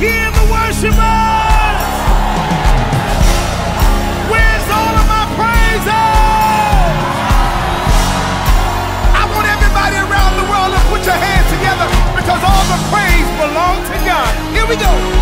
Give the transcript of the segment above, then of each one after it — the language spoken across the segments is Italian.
King of the worshipers. Where's all of my praises? I want everybody around the world to put your hands together because all the praise belongs to God. Here we go.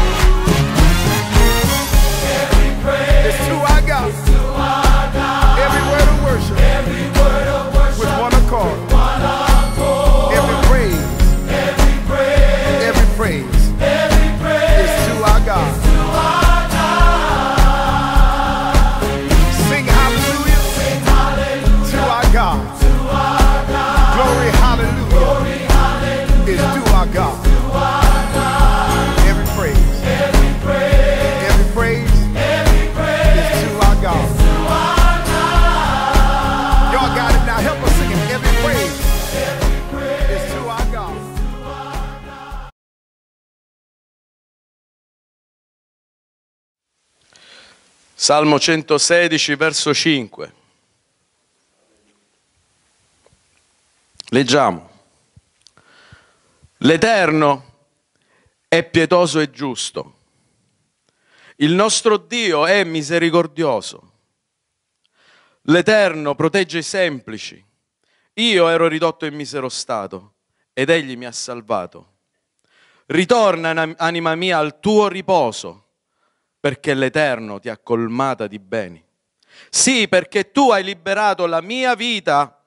Salmo 116, verso 5. Leggiamo. L'Eterno è pietoso e giusto. Il nostro Dio è misericordioso. L'Eterno protegge i semplici. Io ero ridotto in misero stato ed egli mi ha salvato. Ritorna, anima mia, al tuo riposo perché l'Eterno ti ha colmata di beni. Sì, perché tu hai liberato la mia vita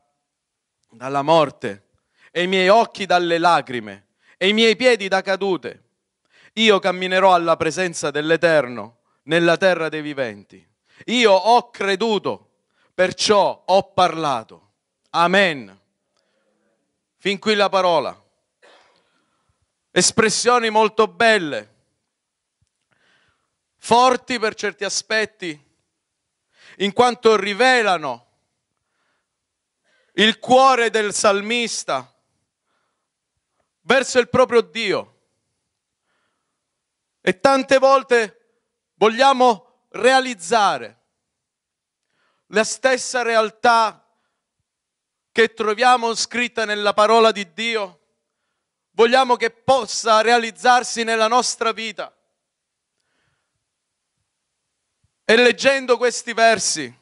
dalla morte e i miei occhi dalle lacrime e i miei piedi da cadute. Io camminerò alla presenza dell'Eterno nella terra dei viventi. Io ho creduto, perciò ho parlato. Amen. Fin qui la parola. Espressioni molto belle forti per certi aspetti, in quanto rivelano il cuore del salmista verso il proprio Dio. E tante volte vogliamo realizzare la stessa realtà che troviamo scritta nella parola di Dio, vogliamo che possa realizzarsi nella nostra vita. E leggendo questi versi,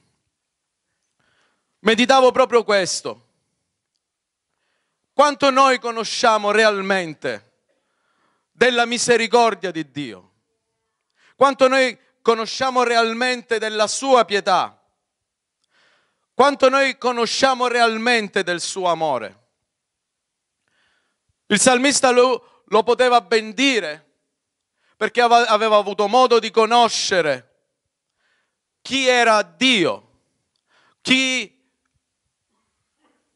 meditavo proprio questo. Quanto noi conosciamo realmente della misericordia di Dio? Quanto noi conosciamo realmente della sua pietà? Quanto noi conosciamo realmente del suo amore? Il salmista lo, lo poteva ben dire perché aveva avuto modo di conoscere chi era Dio, chi,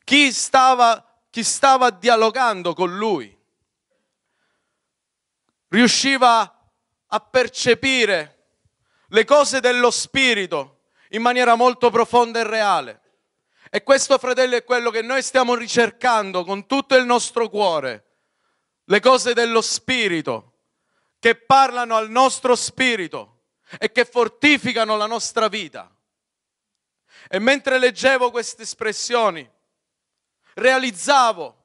chi, stava, chi stava dialogando con lui. Riusciva a percepire le cose dello spirito in maniera molto profonda e reale. E questo, fratello, è quello che noi stiamo ricercando con tutto il nostro cuore. Le cose dello spirito che parlano al nostro spirito e che fortificano la nostra vita. E mentre leggevo queste espressioni, realizzavo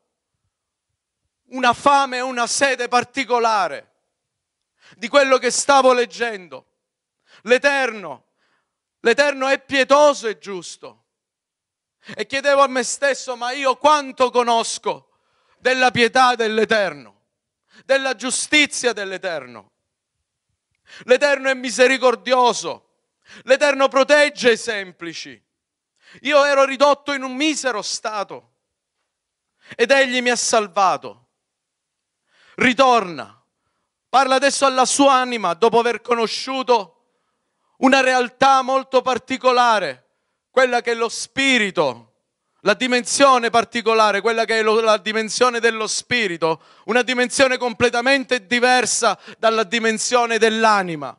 una fame e una sede particolare di quello che stavo leggendo. L'Eterno, l'Eterno è pietoso e giusto. E chiedevo a me stesso, ma io quanto conosco della pietà dell'Eterno, della giustizia dell'Eterno? l'Eterno è misericordioso, l'Eterno protegge i semplici. Io ero ridotto in un misero stato ed Egli mi ha salvato. Ritorna, parla adesso alla sua anima dopo aver conosciuto una realtà molto particolare, quella che è lo Spirito la dimensione particolare, quella che è la dimensione dello spirito, una dimensione completamente diversa dalla dimensione dell'anima.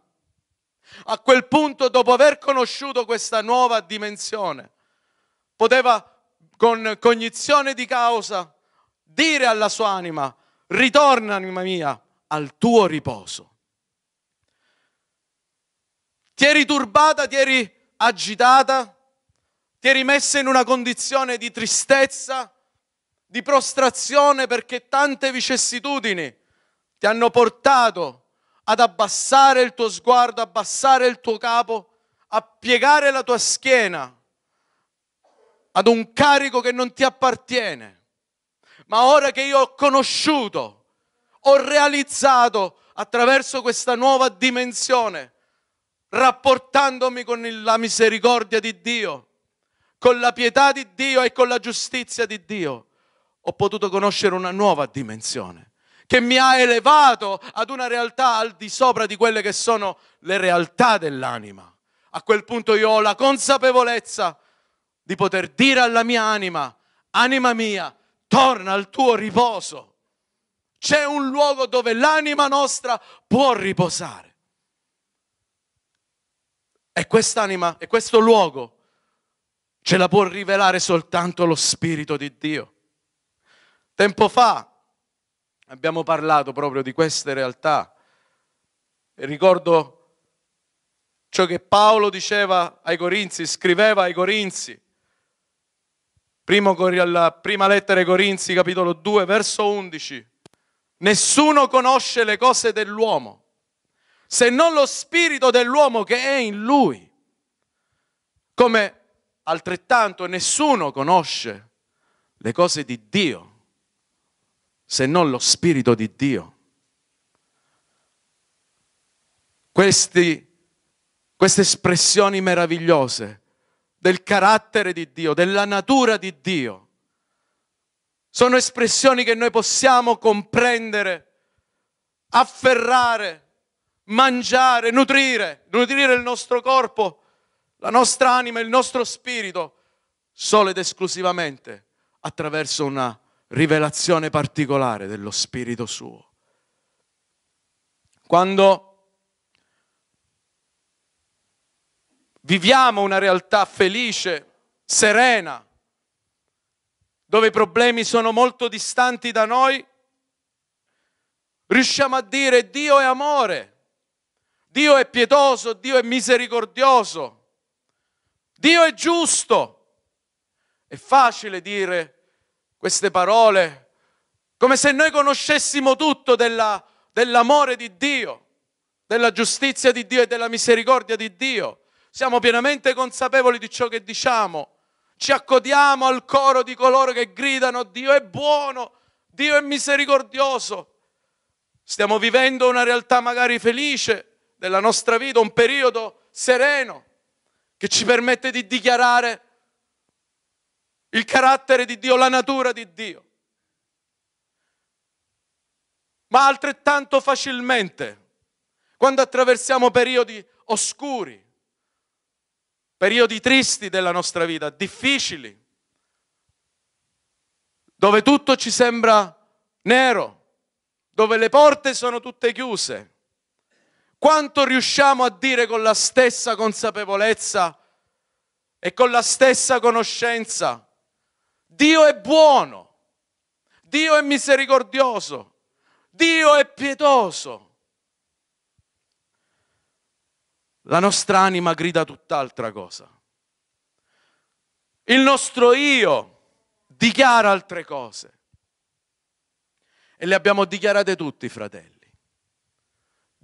A quel punto, dopo aver conosciuto questa nuova dimensione, poteva con cognizione di causa dire alla sua anima, ritorna anima mia al tuo riposo. Ti eri turbata, ti eri agitata, ti eri messa in una condizione di tristezza, di prostrazione perché tante vicissitudini ti hanno portato ad abbassare il tuo sguardo, abbassare il tuo capo, a piegare la tua schiena ad un carico che non ti appartiene. Ma ora che io ho conosciuto, ho realizzato attraverso questa nuova dimensione, rapportandomi con la misericordia di Dio, con la pietà di Dio e con la giustizia di Dio, ho potuto conoscere una nuova dimensione che mi ha elevato ad una realtà al di sopra di quelle che sono le realtà dell'anima. A quel punto io ho la consapevolezza di poter dire alla mia anima, anima mia, torna al tuo riposo. C'è un luogo dove l'anima nostra può riposare. E quest'anima, e questo luogo Ce la può rivelare soltanto lo Spirito di Dio. Tempo fa abbiamo parlato proprio di queste realtà. Ricordo ciò che Paolo diceva ai Corinzi, scriveva ai Corinzi, Primo, prima lettera ai Corinzi, capitolo 2, verso 11. Nessuno conosce le cose dell'uomo, se non lo spirito dell'uomo che è in lui. Come Altrettanto nessuno conosce le cose di Dio se non lo Spirito di Dio. Questi, queste espressioni meravigliose del carattere di Dio, della natura di Dio, sono espressioni che noi possiamo comprendere, afferrare, mangiare, nutrire, nutrire il nostro corpo la nostra anima, il nostro spirito, solo ed esclusivamente attraverso una rivelazione particolare dello spirito suo. Quando viviamo una realtà felice, serena, dove i problemi sono molto distanti da noi, riusciamo a dire Dio è amore, Dio è pietoso, Dio è misericordioso, Dio è giusto. È facile dire queste parole come se noi conoscessimo tutto della, dell'amore di Dio, della giustizia di Dio e della misericordia di Dio. Siamo pienamente consapevoli di ciò che diciamo. Ci accodiamo al coro di coloro che gridano Dio è buono, Dio è misericordioso. Stiamo vivendo una realtà magari felice della nostra vita, un periodo sereno, che ci permette di dichiarare il carattere di Dio, la natura di Dio. Ma altrettanto facilmente, quando attraversiamo periodi oscuri, periodi tristi della nostra vita, difficili, dove tutto ci sembra nero, dove le porte sono tutte chiuse, quanto riusciamo a dire con la stessa consapevolezza e con la stessa conoscenza? Dio è buono, Dio è misericordioso, Dio è pietoso. La nostra anima grida tutt'altra cosa. Il nostro io dichiara altre cose. E le abbiamo dichiarate tutti, fratelli.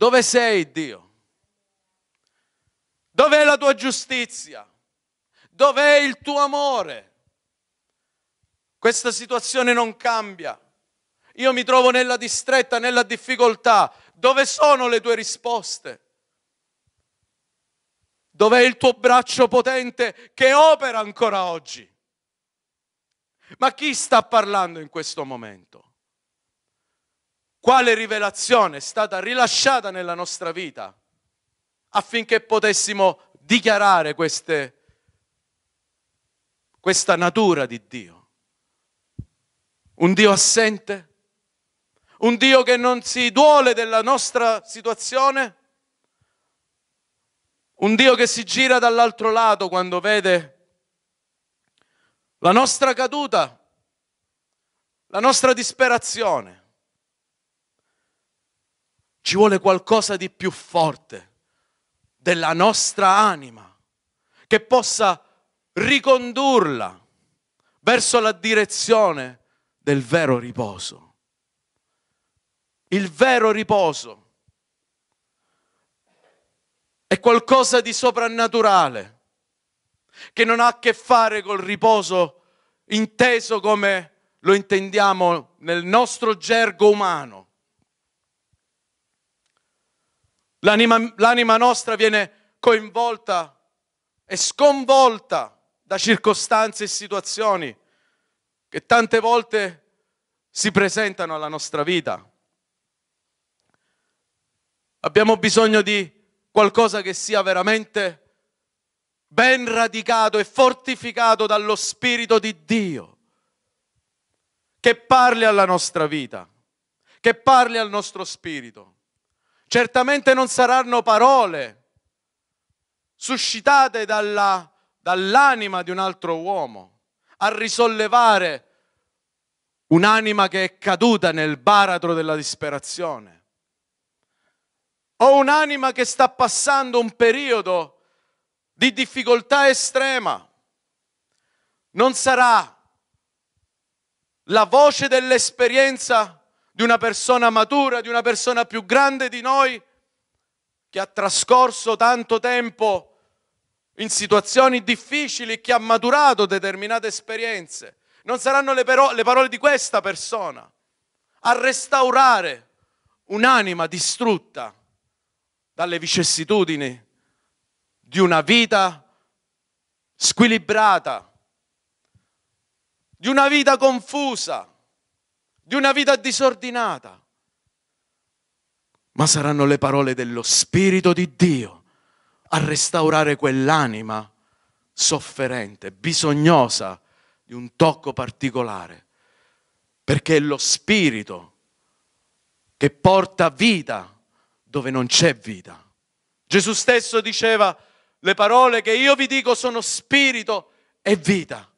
Dove sei Dio? Dov'è la tua giustizia? Dov'è il tuo amore? Questa situazione non cambia. Io mi trovo nella distretta, nella difficoltà. Dove sono le tue risposte? Dov'è il tuo braccio potente che opera ancora oggi? Ma chi sta parlando in questo momento? quale rivelazione è stata rilasciata nella nostra vita affinché potessimo dichiarare queste, questa natura di Dio. Un Dio assente, un Dio che non si duole della nostra situazione, un Dio che si gira dall'altro lato quando vede la nostra caduta, la nostra disperazione. Ci vuole qualcosa di più forte della nostra anima che possa ricondurla verso la direzione del vero riposo. Il vero riposo è qualcosa di soprannaturale che non ha a che fare col riposo inteso come lo intendiamo nel nostro gergo umano. L'anima, l'anima nostra viene coinvolta e sconvolta da circostanze e situazioni che tante volte si presentano alla nostra vita. Abbiamo bisogno di qualcosa che sia veramente ben radicato e fortificato dallo Spirito di Dio, che parli alla nostra vita, che parli al nostro spirito. Certamente non saranno parole suscitate dalla, dall'anima di un altro uomo a risollevare un'anima che è caduta nel baratro della disperazione o un'anima che sta passando un periodo di difficoltà estrema. Non sarà la voce dell'esperienza di una persona matura, di una persona più grande di noi, che ha trascorso tanto tempo in situazioni difficili, che ha maturato determinate esperienze. Non saranno le, paro- le parole di questa persona a restaurare un'anima distrutta dalle vicissitudini di una vita squilibrata, di una vita confusa, di una vita disordinata, ma saranno le parole dello Spirito di Dio a restaurare quell'anima sofferente, bisognosa di un tocco particolare, perché è lo Spirito che porta vita dove non c'è vita. Gesù stesso diceva, le parole che io vi dico sono spirito e vita.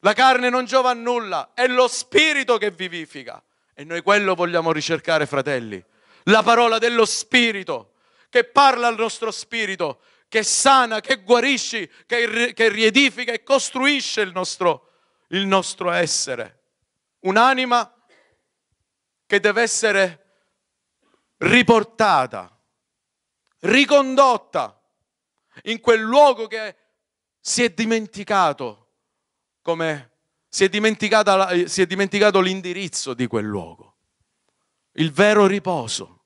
La carne non giova a nulla, è lo spirito che vivifica. E noi quello vogliamo ricercare, fratelli. La parola dello spirito che parla al nostro spirito, che sana, che guarisce, che, che riedifica e costruisce il nostro, il nostro essere. Un'anima che deve essere riportata, ricondotta in quel luogo che si è dimenticato come si è, eh, si è dimenticato l'indirizzo di quel luogo, il vero riposo.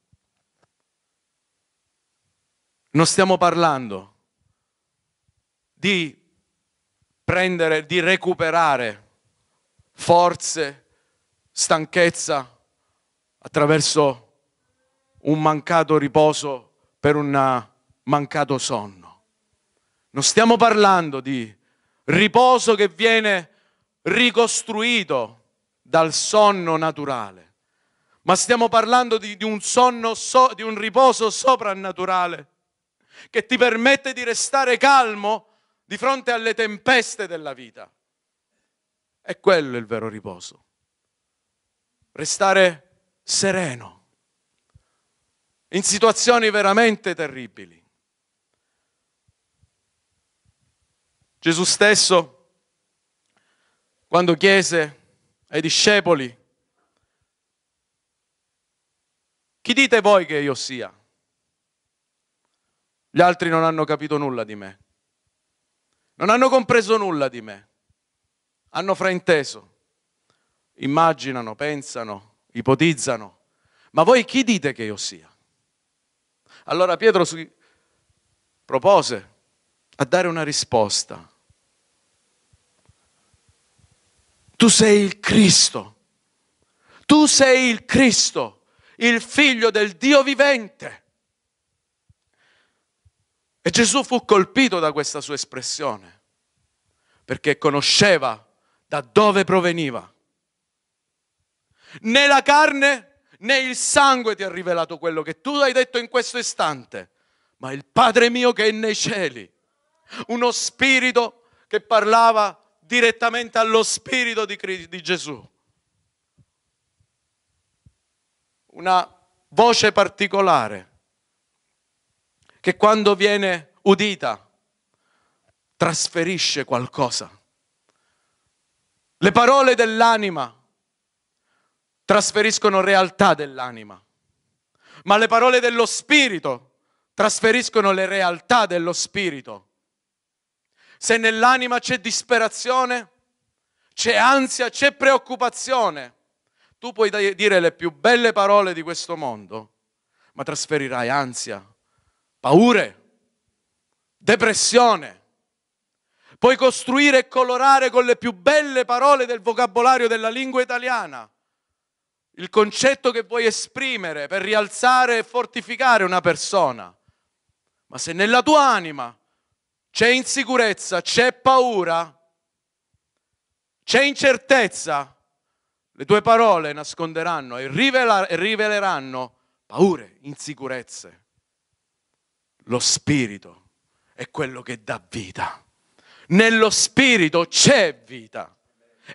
Non stiamo parlando di prendere, di recuperare forze, stanchezza attraverso un mancato riposo per un mancato sonno. Non stiamo parlando di riposo che viene ricostruito dal sonno naturale. Ma stiamo parlando di, di un sonno, so, di un riposo soprannaturale che ti permette di restare calmo di fronte alle tempeste della vita. E quello è il vero riposo. Restare sereno in situazioni veramente terribili. Gesù stesso, quando chiese ai discepoli, chi dite voi che io sia? Gli altri non hanno capito nulla di me, non hanno compreso nulla di me, hanno frainteso, immaginano, pensano, ipotizzano, ma voi chi dite che io sia? Allora Pietro si propose a dare una risposta Tu sei il Cristo. Tu sei il Cristo, il figlio del Dio vivente. E Gesù fu colpito da questa sua espressione, perché conosceva da dove proveniva. Né la carne né il sangue ti ha rivelato quello che tu hai detto in questo istante, ma il Padre mio che è nei cieli. Uno spirito che parlava direttamente allo spirito di, di Gesù. Una voce particolare che quando viene udita trasferisce qualcosa. Le parole dell'anima trasferiscono realtà dell'anima, ma le parole dello spirito trasferiscono le realtà dello spirito se nell'anima c'è disperazione, c'è ansia, c'è preoccupazione, tu puoi dire le più belle parole di questo mondo, ma trasferirai ansia, paure, depressione. Puoi costruire e colorare con le più belle parole del vocabolario della lingua italiana il concetto che vuoi esprimere per rialzare e fortificare una persona. Ma se nella tua anima c'è insicurezza, c'è paura, c'è incertezza. Le tue parole nasconderanno e riveleranno paure, insicurezze. Lo spirito è quello che dà vita. Nello spirito c'è vita.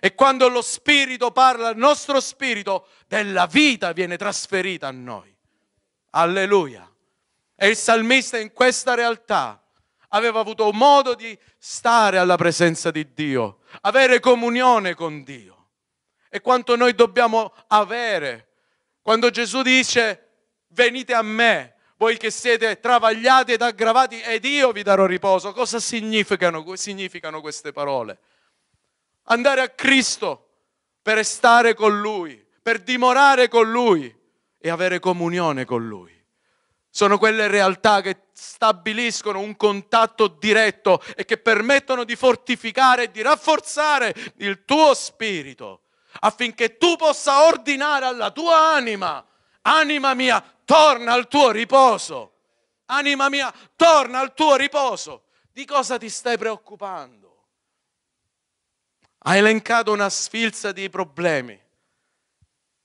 E quando lo spirito parla il nostro spirito, della vita viene trasferita a noi. Alleluia. E il salmista in questa realtà aveva avuto modo di stare alla presenza di Dio, avere comunione con Dio. E quanto noi dobbiamo avere quando Gesù dice venite a me, voi che siete travagliati ed aggravati ed io vi darò riposo. Cosa significano, significano queste parole? Andare a Cristo per stare con Lui, per dimorare con Lui e avere comunione con Lui sono quelle realtà che stabiliscono un contatto diretto e che permettono di fortificare e di rafforzare il tuo spirito affinché tu possa ordinare alla tua anima, anima mia, torna al tuo riposo, anima mia, torna al tuo riposo. Di cosa ti stai preoccupando? Ha elencato una sfilza di problemi.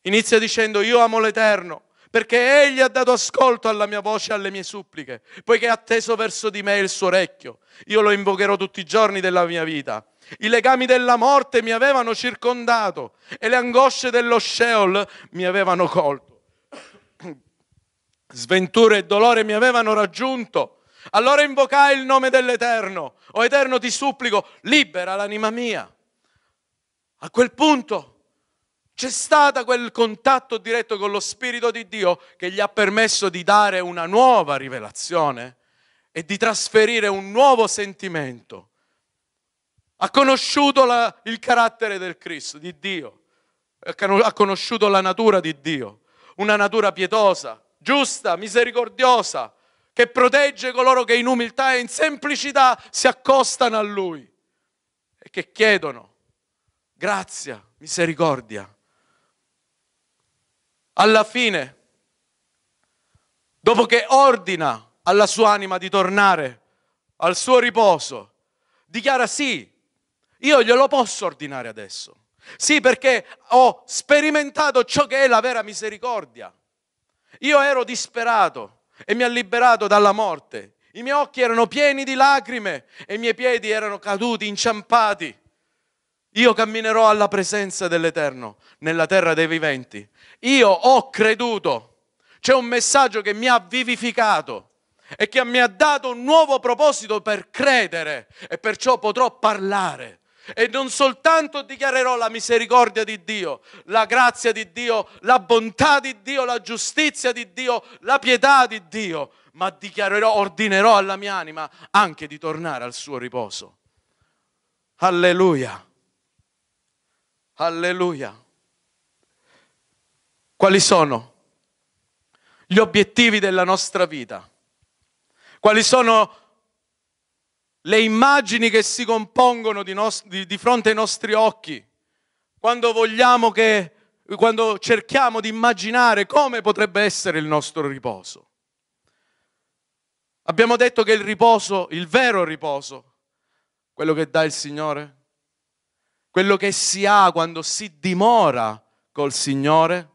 Inizia dicendo io amo l'Eterno perché Egli ha dato ascolto alla mia voce e alle mie suppliche, poiché ha teso verso di me il suo orecchio. Io lo invocherò tutti i giorni della mia vita. I legami della morte mi avevano circondato e le angosce dello Sheol mi avevano colto. Sventura e dolore mi avevano raggiunto. Allora invocai il nome dell'Eterno. O Eterno ti supplico, libera l'anima mia. A quel punto c'è stato quel contatto diretto con lo Spirito di Dio che gli ha permesso di dare una nuova rivelazione e di trasferire un nuovo sentimento. Ha conosciuto la, il carattere del Cristo, di Dio, ha conosciuto la natura di Dio, una natura pietosa, giusta, misericordiosa, che protegge coloro che in umiltà e in semplicità si accostano a Lui e che chiedono grazia, misericordia alla fine, dopo che ordina alla sua anima di tornare al suo riposo, dichiara sì, io glielo posso ordinare adesso. Sì, perché ho sperimentato ciò che è la vera misericordia. Io ero disperato e mi ha liberato dalla morte. I miei occhi erano pieni di lacrime e i miei piedi erano caduti, inciampati. Io camminerò alla presenza dell'Eterno nella terra dei viventi. Io ho creduto. C'è un messaggio che mi ha vivificato e che mi ha dato un nuovo proposito per credere e perciò potrò parlare. E non soltanto dichiarerò la misericordia di Dio, la grazia di Dio, la bontà di Dio, la giustizia di Dio, la pietà di Dio, ma dichiarerò, ordinerò alla mia anima anche di tornare al suo riposo. Alleluia. Alleluia. Quali sono gli obiettivi della nostra vita? Quali sono le immagini che si compongono di, nos- di, di fronte ai nostri occhi? Quando vogliamo che, quando cerchiamo di immaginare come potrebbe essere il nostro riposo. Abbiamo detto che il riposo, il vero riposo, quello che dà il Signore, quello che si ha quando si dimora col Signore,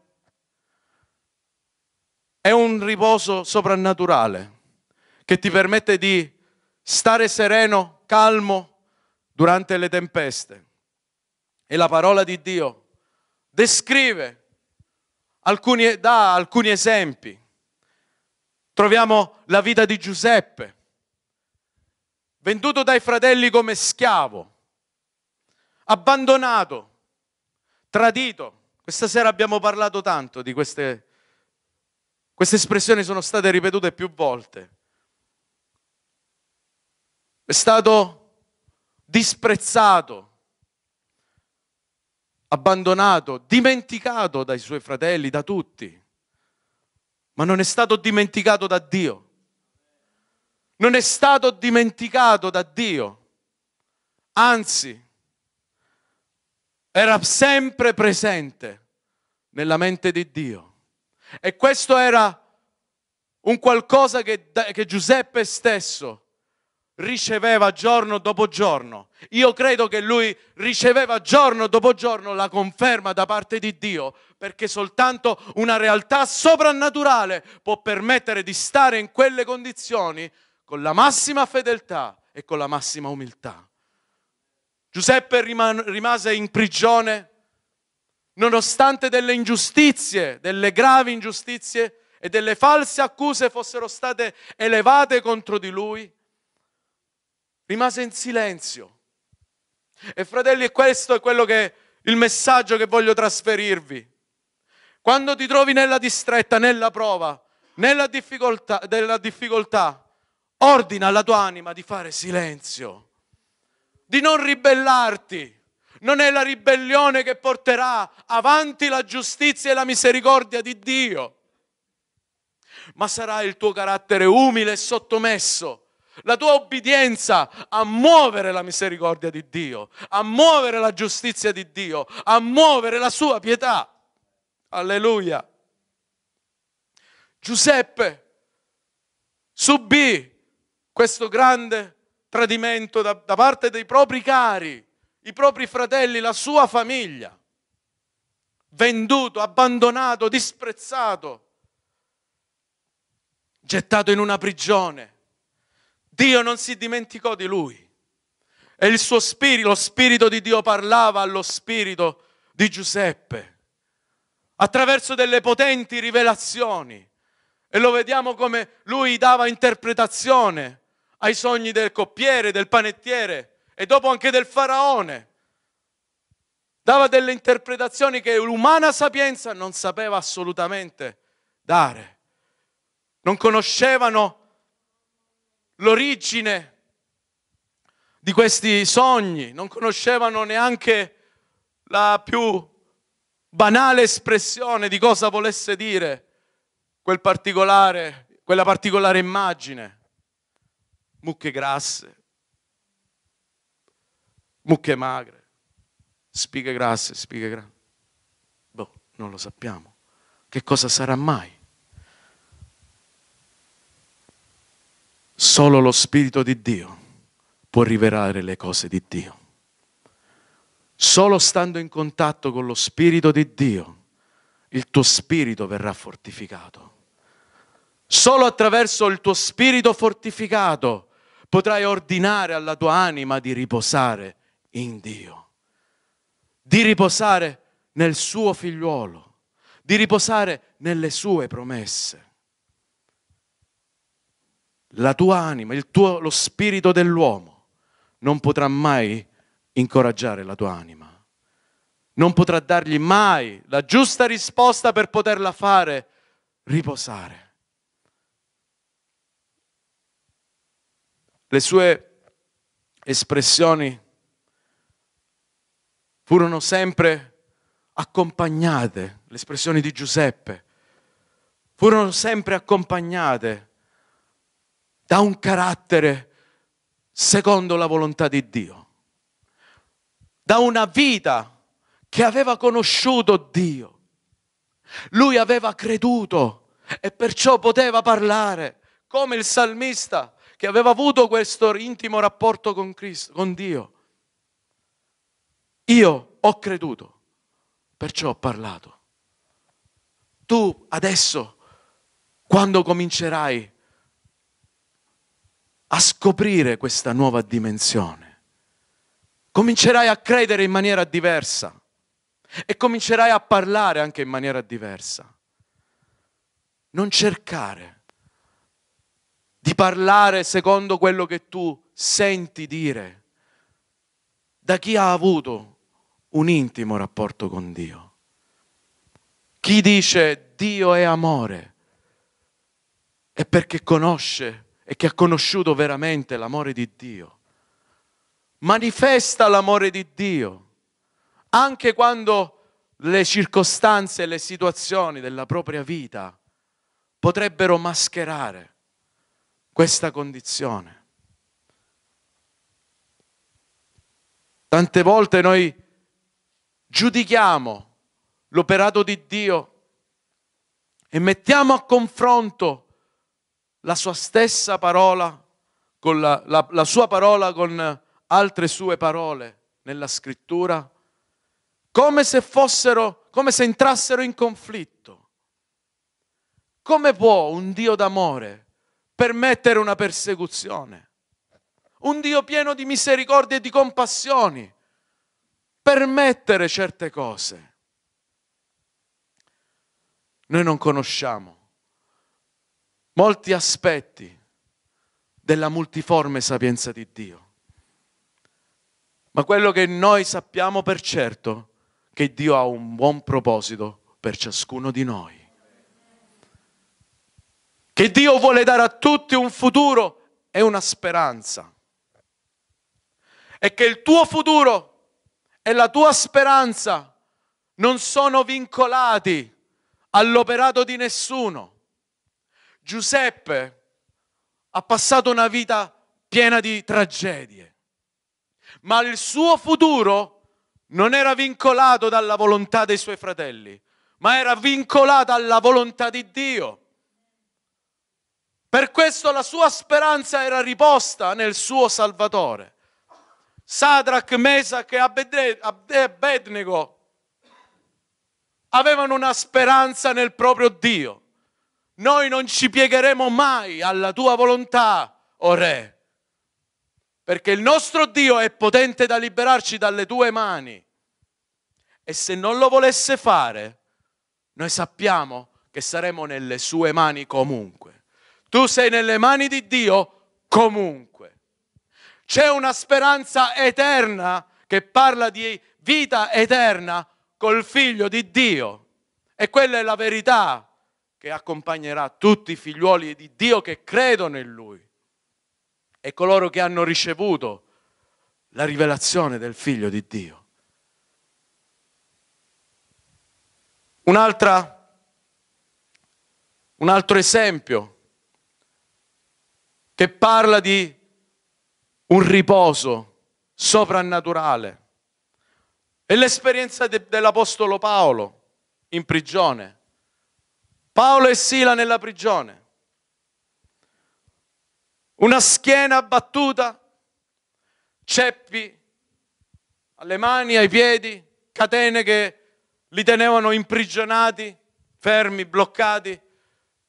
è un riposo soprannaturale che ti permette di stare sereno, calmo durante le tempeste. E la parola di Dio descrive, alcuni, dà alcuni esempi. Troviamo la vita di Giuseppe, venduto dai fratelli come schiavo, abbandonato, tradito. Questa sera abbiamo parlato tanto di queste queste espressioni sono state ripetute più volte. È stato disprezzato, abbandonato, dimenticato dai suoi fratelli, da tutti, ma non è stato dimenticato da Dio. Non è stato dimenticato da Dio, anzi era sempre presente nella mente di Dio. E questo era un qualcosa che, che Giuseppe stesso riceveva giorno dopo giorno. Io credo che lui riceveva giorno dopo giorno la conferma da parte di Dio, perché soltanto una realtà soprannaturale può permettere di stare in quelle condizioni con la massima fedeltà e con la massima umiltà. Giuseppe rimase in prigione nonostante delle ingiustizie, delle gravi ingiustizie e delle false accuse fossero state elevate contro di lui, rimase in silenzio. E fratelli, questo è quello che il messaggio che voglio trasferirvi. Quando ti trovi nella distretta, nella prova, nella difficoltà, difficoltà ordina alla tua anima di fare silenzio, di non ribellarti non è la ribellione che porterà avanti la giustizia e la misericordia di Dio, ma sarà il tuo carattere umile e sottomesso, la tua obbedienza a muovere la misericordia di Dio, a muovere la giustizia di Dio, a muovere la sua pietà. Alleluia. Giuseppe subì questo grande tradimento da, da parte dei propri cari i propri fratelli, la sua famiglia, venduto, abbandonato, disprezzato, gettato in una prigione. Dio non si dimenticò di lui. E il suo spirito, lo spirito di Dio parlava allo spirito di Giuseppe attraverso delle potenti rivelazioni. E lo vediamo come lui dava interpretazione ai sogni del coppiere, del panettiere, e dopo anche del faraone. Dava delle interpretazioni che l'umana sapienza non sapeva assolutamente dare. Non conoscevano l'origine di questi sogni, non conoscevano neanche la più banale espressione di cosa volesse dire quel particolare, quella particolare immagine. Mucche grasse, mucche magre, spighe grasse, spighe grasse. Boh, non lo sappiamo. Che cosa sarà mai? Solo lo Spirito di Dio può rivelare le cose di Dio. Solo stando in contatto con lo Spirito di Dio, il tuo spirito verrà fortificato. Solo attraverso il tuo spirito fortificato potrai ordinare alla tua anima di riposare in Dio, di riposare nel suo figliuolo, di riposare nelle sue promesse. La tua anima, tuo, lo spirito dell'uomo non potrà mai incoraggiare la tua anima, non potrà dargli mai la giusta risposta per poterla fare riposare. Le sue espressioni furono sempre accompagnate, l'espressione di Giuseppe, furono sempre accompagnate da un carattere secondo la volontà di Dio, da una vita che aveva conosciuto Dio. Lui aveva creduto e perciò poteva parlare come il salmista che aveva avuto questo intimo rapporto con, Cristo, con Dio. Io ho creduto, perciò ho parlato. Tu adesso, quando comincerai a scoprire questa nuova dimensione, comincerai a credere in maniera diversa e comincerai a parlare anche in maniera diversa. Non cercare di parlare secondo quello che tu senti dire da chi ha avuto un intimo rapporto con Dio. Chi dice Dio è amore è perché conosce e che ha conosciuto veramente l'amore di Dio. Manifesta l'amore di Dio anche quando le circostanze e le situazioni della propria vita potrebbero mascherare questa condizione. Tante volte noi giudichiamo l'operato di Dio e mettiamo a confronto la sua stessa parola con la, la, la sua parola con altre sue parole nella scrittura, come se fossero, come se entrassero in conflitto. Come può un Dio d'amore permettere una persecuzione? Un Dio pieno di misericordia e di compassioni permettere certe cose. Noi non conosciamo molti aspetti della multiforme sapienza di Dio. Ma quello che noi sappiamo per certo è che Dio ha un buon proposito per ciascuno di noi. Che Dio vuole dare a tutti un futuro e una speranza. E che il tuo futuro e la tua speranza non sono vincolati all'operato di nessuno. Giuseppe ha passato una vita piena di tragedie, ma il suo futuro non era vincolato dalla volontà dei suoi fratelli, ma era vincolato alla volontà di Dio. Per questo la sua speranza era riposta nel suo Salvatore. Sadrach, Mesach e Abednego avevano una speranza nel proprio Dio. Noi non ci piegheremo mai alla tua volontà, o oh Re, perché il nostro Dio è potente da liberarci dalle tue mani. E se non lo volesse fare, noi sappiamo che saremo nelle sue mani comunque. Tu sei nelle mani di Dio comunque. C'è una speranza eterna che parla di vita eterna col figlio di Dio. E quella è la verità che accompagnerà tutti i figliuoli di Dio che credono in Lui e coloro che hanno ricevuto la rivelazione del figlio di Dio. Un'altra, un altro esempio che parla di un riposo soprannaturale. È l'esperienza de- dell'Apostolo Paolo in prigione. Paolo e Sila nella prigione. Una schiena abbattuta, ceppi alle mani, ai piedi, catene che li tenevano imprigionati, fermi, bloccati,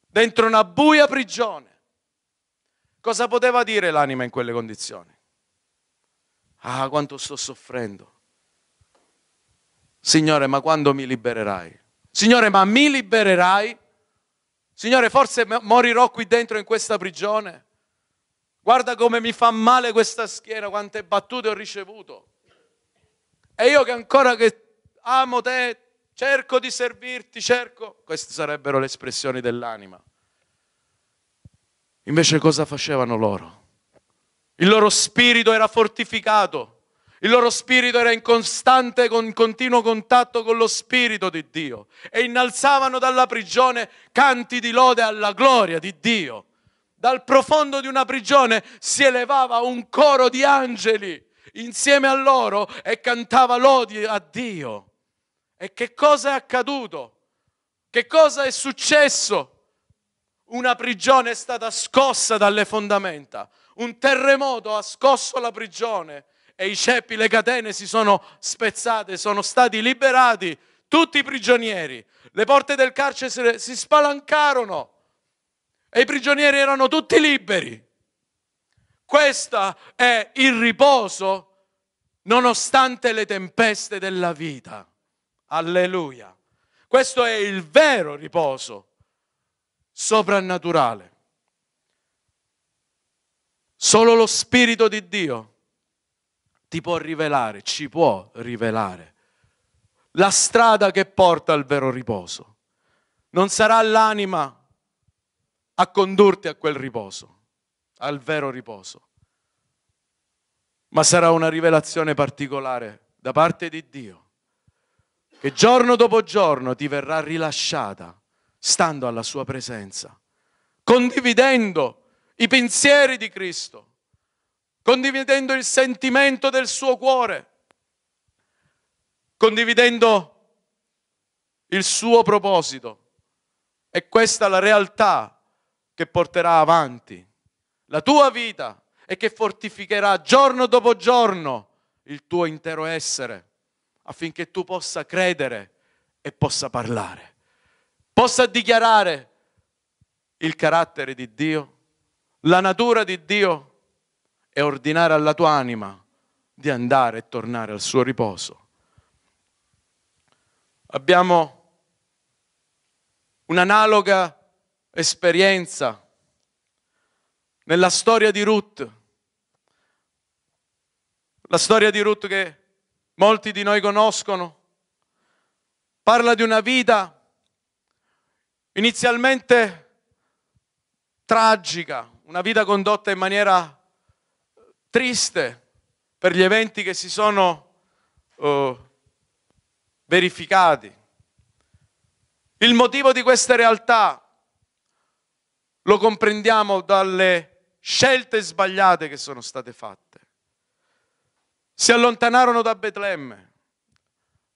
dentro una buia prigione. Cosa poteva dire l'anima in quelle condizioni? Ah, quanto sto soffrendo. Signore, ma quando mi libererai? Signore, ma mi libererai? Signore, forse morirò qui dentro in questa prigione. Guarda come mi fa male questa schiena, quante battute ho ricevuto. E io che ancora che amo te, cerco di servirti, cerco. Queste sarebbero le espressioni dell'anima. Invece cosa facevano loro? Il loro spirito era fortificato, il loro spirito era in costante, in continuo contatto con lo spirito di Dio e innalzavano dalla prigione canti di lode alla gloria di Dio. Dal profondo di una prigione si elevava un coro di angeli insieme a loro e cantava lodi a Dio. E che cosa è accaduto? Che cosa è successo? Una prigione è stata scossa dalle fondamenta, un terremoto ha scosso la prigione e i ceppi, le catene si sono spezzate, sono stati liberati tutti i prigionieri. Le porte del carcere si spalancarono e i prigionieri erano tutti liberi. Questo è il riposo nonostante le tempeste della vita. Alleluia. Questo è il vero riposo soprannaturale. Solo lo Spirito di Dio ti può rivelare, ci può rivelare la strada che porta al vero riposo. Non sarà l'anima a condurti a quel riposo, al vero riposo, ma sarà una rivelazione particolare da parte di Dio che giorno dopo giorno ti verrà rilasciata stando alla sua presenza, condividendo i pensieri di Cristo, condividendo il sentimento del suo cuore, condividendo il suo proposito. E questa è la realtà che porterà avanti la tua vita e che fortificherà giorno dopo giorno il tuo intero essere affinché tu possa credere e possa parlare possa dichiarare il carattere di Dio, la natura di Dio e ordinare alla tua anima di andare e tornare al suo riposo. Abbiamo un'analoga esperienza nella storia di Ruth. La storia di Ruth che molti di noi conoscono parla di una vita inizialmente tragica, una vita condotta in maniera triste per gli eventi che si sono uh, verificati. Il motivo di questa realtà lo comprendiamo dalle scelte sbagliate che sono state fatte. Si allontanarono da Betlemme,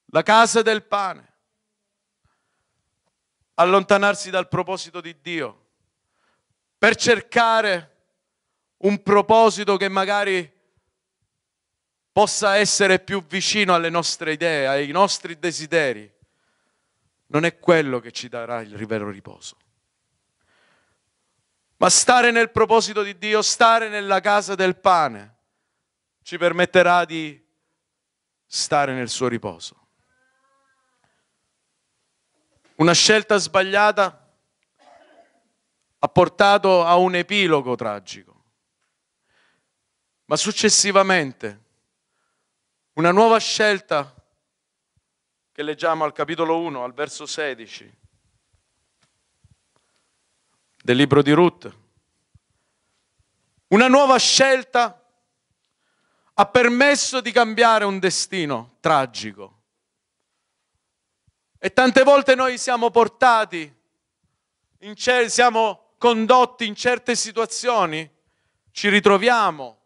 la casa del pane, allontanarsi dal proposito di Dio, per cercare un proposito che magari possa essere più vicino alle nostre idee, ai nostri desideri, non è quello che ci darà il vero riposo. Ma stare nel proposito di Dio, stare nella casa del pane, ci permetterà di stare nel suo riposo. Una scelta sbagliata ha portato a un epilogo tragico. Ma successivamente una nuova scelta che leggiamo al capitolo 1, al verso 16 del libro di Ruth. Una nuova scelta ha permesso di cambiare un destino tragico e tante volte noi siamo portati, cer- siamo condotti in certe situazioni, ci ritroviamo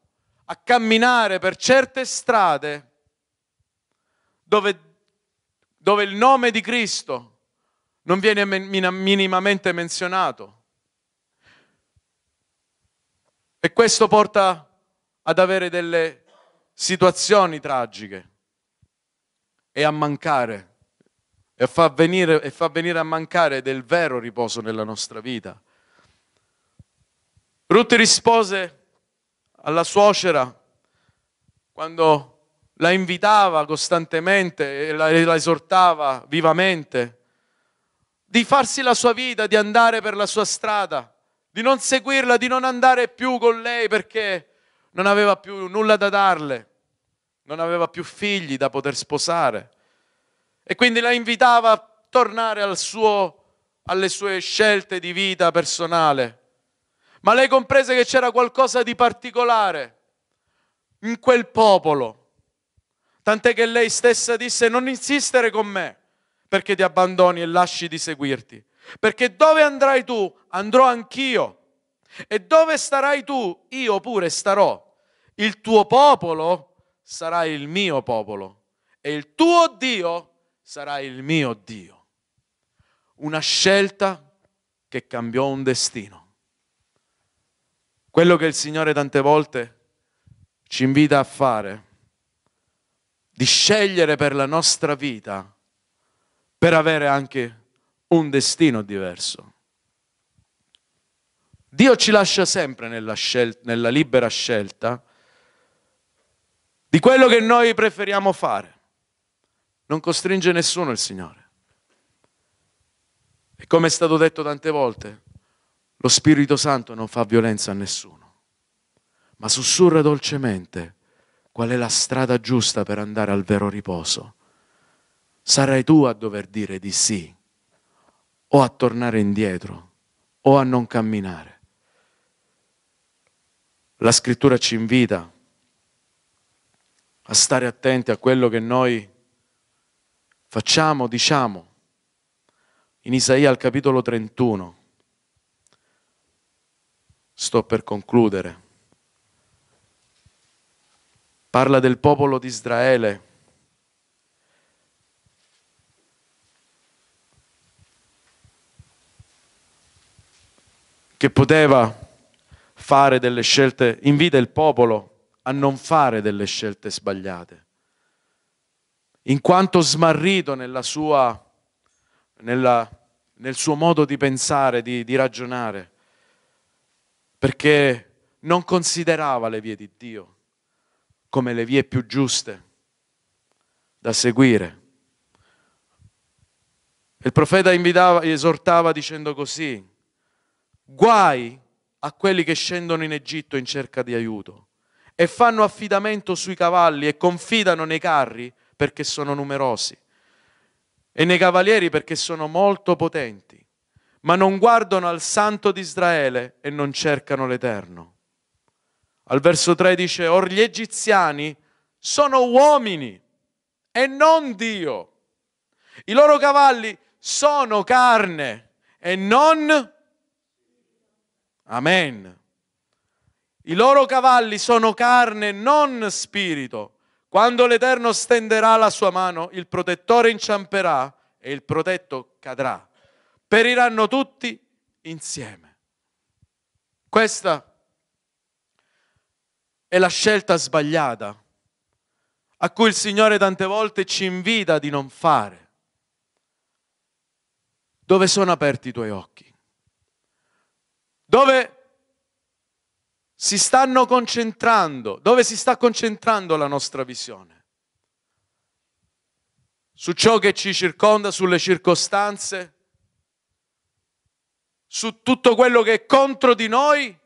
a camminare per certe strade dove, dove il nome di Cristo non viene min- minimamente menzionato. E questo porta ad avere delle situazioni tragiche e a mancare e fa, venire, e fa venire a mancare del vero riposo nella nostra vita. Ruth rispose alla suocera quando la invitava costantemente e la, la esortava vivamente di farsi la sua vita, di andare per la sua strada, di non seguirla, di non andare più con lei perché non aveva più nulla da darle, non aveva più figli da poter sposare. E quindi la invitava a tornare al suo, alle sue scelte di vita personale. Ma lei comprese che c'era qualcosa di particolare in quel popolo. Tant'è che lei stessa disse non insistere con me perché ti abbandoni e lasci di seguirti. Perché dove andrai tu, andrò anch'io. E dove starai tu, io pure starò. Il tuo popolo sarà il mio popolo e il tuo Dio sarà sarà il mio Dio. Una scelta che cambiò un destino. Quello che il Signore tante volte ci invita a fare, di scegliere per la nostra vita, per avere anche un destino diverso. Dio ci lascia sempre nella, scel- nella libera scelta di quello che noi preferiamo fare. Non costringe nessuno il Signore. E come è stato detto tante volte, lo Spirito Santo non fa violenza a nessuno, ma sussurra dolcemente qual è la strada giusta per andare al vero riposo. Sarai tu a dover dire di sì, o a tornare indietro, o a non camminare. La scrittura ci invita a stare attenti a quello che noi facciamo, diciamo, in Isaia al capitolo 31, sto per concludere, parla del popolo di Israele. che poteva fare delle scelte, invita il popolo a non fare delle scelte sbagliate in quanto smarrito sua, nella, nel suo modo di pensare, di, di ragionare, perché non considerava le vie di Dio come le vie più giuste da seguire. Il profeta invitava, esortava dicendo così, guai a quelli che scendono in Egitto in cerca di aiuto e fanno affidamento sui cavalli e confidano nei carri perché sono numerosi e nei cavalieri perché sono molto potenti, ma non guardano al santo di Israele e non cercano l'Eterno. Al verso 3 dice, or gli egiziani sono uomini e non Dio. I loro cavalli sono carne e non... Amen. I loro cavalli sono carne, non spirito quando l'Eterno stenderà la sua mano, il protettore inciamperà e il protetto cadrà. Periranno tutti insieme. Questa è la scelta sbagliata a cui il Signore tante volte ci invita di non fare. Dove sono aperti i tuoi occhi? Dove si stanno concentrando, dove si sta concentrando la nostra visione? Su ciò che ci circonda, sulle circostanze, su tutto quello che è contro di noi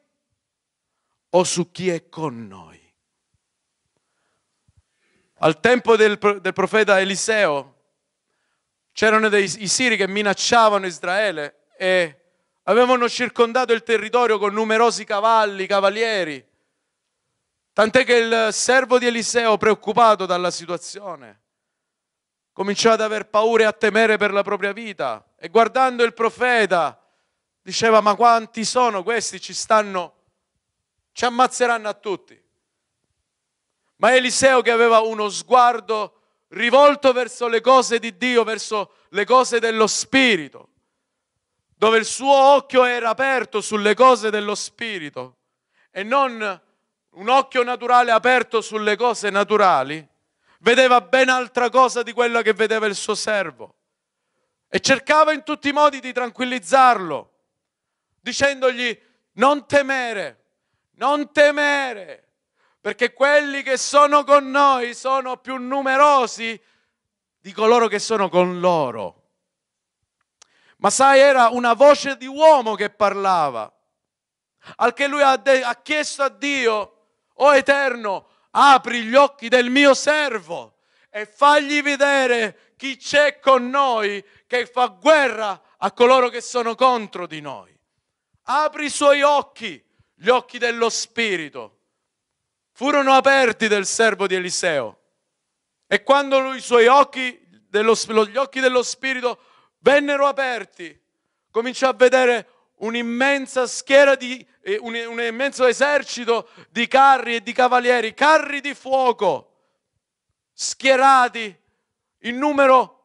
o su chi è con noi? Al tempo del, del profeta Eliseo c'erano dei i siri che minacciavano Israele e Avevano circondato il territorio con numerosi cavalli, cavalieri. Tant'è che il servo di Eliseo, preoccupato dalla situazione, cominciò ad aver paura e a temere per la propria vita. E guardando il profeta, diceva, ma quanti sono questi? Ci stanno, ci ammazzeranno a tutti. Ma Eliseo che aveva uno sguardo rivolto verso le cose di Dio, verso le cose dello Spirito, dove il suo occhio era aperto sulle cose dello spirito e non un occhio naturale aperto sulle cose naturali, vedeva ben altra cosa di quella che vedeva il suo servo e cercava in tutti i modi di tranquillizzarlo, dicendogli non temere, non temere, perché quelli che sono con noi sono più numerosi di coloro che sono con loro. Ma sai, era una voce di uomo che parlava, al che lui ha, de- ha chiesto a Dio, o Eterno, apri gli occhi del mio servo e fagli vedere chi c'è con noi che fa guerra a coloro che sono contro di noi. Apri i suoi occhi, gli occhi dello spirito. Furono aperti del servo di Eliseo e quando lui, i suoi occhi, dello, gli occhi dello spirito vennero aperti, cominciò a vedere un'immensa schiera di eh, un, un, immenso esercito di carri e di cavalieri, carri di fuoco, schierati in numero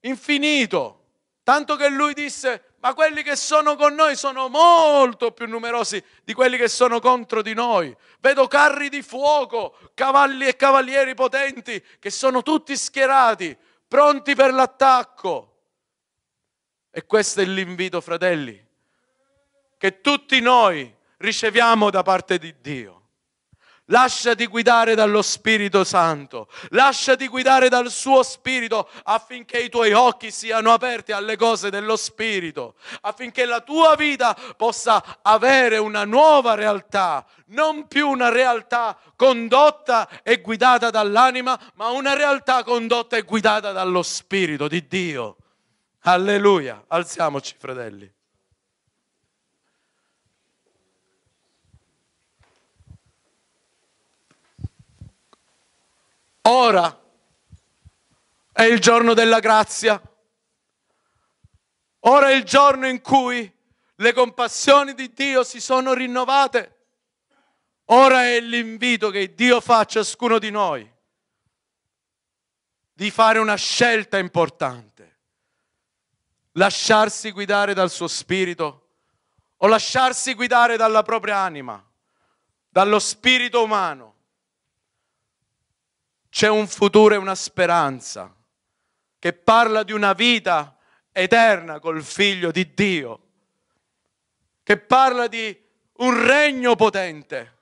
infinito, tanto che lui disse ma quelli che sono con noi sono molto più numerosi di quelli che sono contro di noi. Vedo carri di fuoco, cavalli e cavalieri potenti che sono tutti schierati, pronti per l'attacco. E questo è l'invito, fratelli, che tutti noi riceviamo da parte di Dio. Lasciati guidare dallo Spirito Santo, lasciati guidare dal suo Spirito affinché i tuoi occhi siano aperti alle cose dello Spirito, affinché la tua vita possa avere una nuova realtà, non più una realtà condotta e guidata dall'anima, ma una realtà condotta e guidata dallo Spirito di Dio. Alleluia, alziamoci fratelli. Ora è il giorno della grazia. Ora è il giorno in cui le compassioni di Dio si sono rinnovate. Ora è l'invito che Dio fa a ciascuno di noi di fare una scelta importante lasciarsi guidare dal suo spirito o lasciarsi guidare dalla propria anima, dallo spirito umano. C'è un futuro e una speranza che parla di una vita eterna col figlio di Dio, che parla di un regno potente,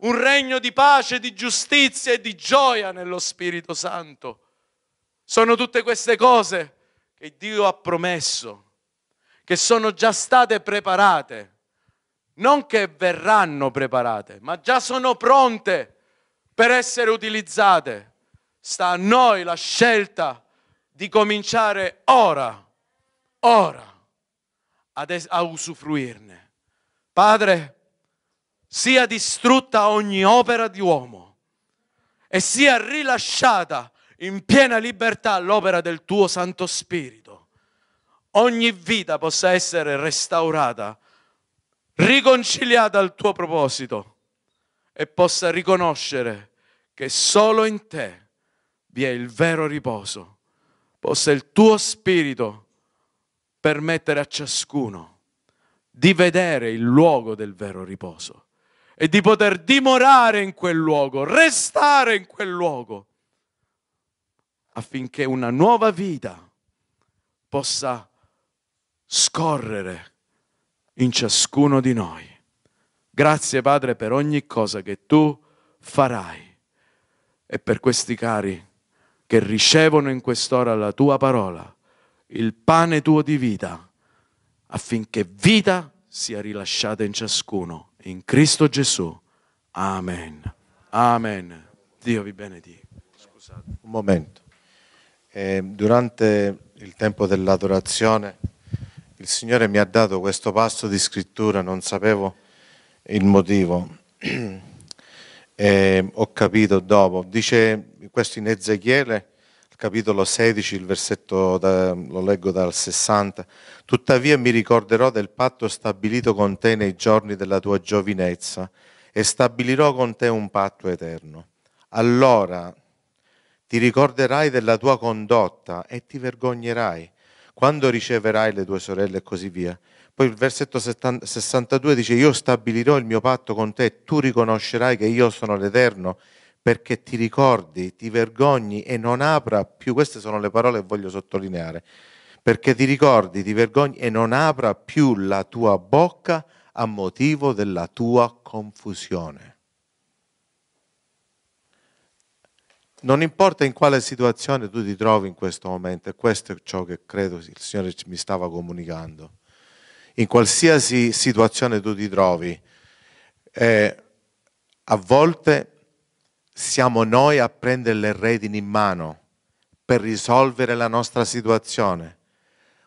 un regno di pace, di giustizia e di gioia nello Spirito Santo. Sono tutte queste cose che Dio ha promesso, che sono già state preparate, non che verranno preparate, ma già sono pronte per essere utilizzate. Sta a noi la scelta di cominciare ora, ora, ad es- a usufruirne. Padre, sia distrutta ogni opera di uomo e sia rilasciata in piena libertà l'opera del tuo Santo Spirito. Ogni vita possa essere restaurata, riconciliata al tuo proposito e possa riconoscere che solo in te vi è il vero riposo. Possa il tuo Spirito permettere a ciascuno di vedere il luogo del vero riposo e di poter dimorare in quel luogo, restare in quel luogo affinché una nuova vita possa scorrere in ciascuno di noi. Grazie Padre per ogni cosa che tu farai e per questi cari che ricevono in quest'ora la tua parola, il pane tuo di vita, affinché vita sia rilasciata in ciascuno. In Cristo Gesù. Amen. Amen. Dio vi benedica. Scusate. Un momento. Eh, durante il tempo dell'adorazione il Signore mi ha dato questo passo di scrittura, non sapevo il motivo. e ho capito dopo. Dice questo in Ezechiele, capitolo 16, il versetto da, lo leggo dal 60. Tuttavia mi ricorderò del patto stabilito con te nei giorni della tua giovinezza e stabilirò con te un patto eterno. Allora ti ricorderai della tua condotta e ti vergognerai quando riceverai le tue sorelle e così via. Poi il versetto 62 dice, io stabilirò il mio patto con te, e tu riconoscerai che io sono l'Eterno, perché ti ricordi, ti vergogni e non apra più, queste sono le parole che voglio sottolineare, perché ti ricordi, ti vergogni e non apra più la tua bocca a motivo della tua confusione. Non importa in quale situazione tu ti trovi in questo momento, e questo è ciò che credo il Signore mi stava comunicando. In qualsiasi situazione tu ti trovi, eh, a volte siamo noi a prendere le redini in mano per risolvere la nostra situazione,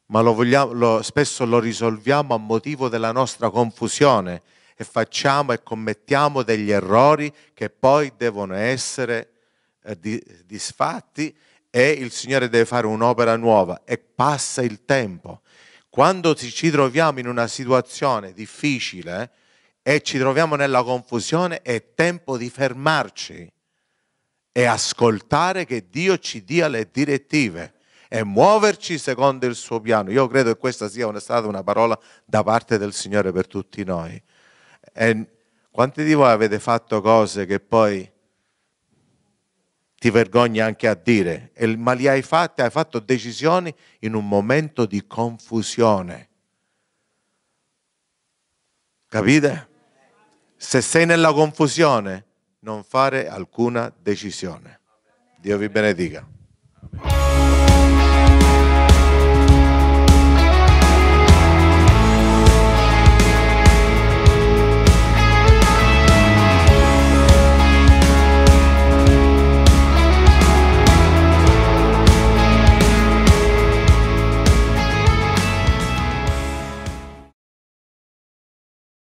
ma lo vogliamo, lo, spesso lo risolviamo a motivo della nostra confusione e facciamo e commettiamo degli errori che poi devono essere eh, di, disfatti e il Signore deve fare un'opera nuova e passa il tempo. Quando ci troviamo in una situazione difficile eh, e ci troviamo nella confusione è tempo di fermarci e ascoltare che Dio ci dia le direttive e muoverci secondo il suo piano. Io credo che questa sia una, stata una parola da parte del Signore per tutti noi. E quanti di voi avete fatto cose che poi ti vergogni anche a dire, ma li hai fatti, hai fatto decisioni in un momento di confusione. Capite? Se sei nella confusione, non fare alcuna decisione. Dio vi benedica.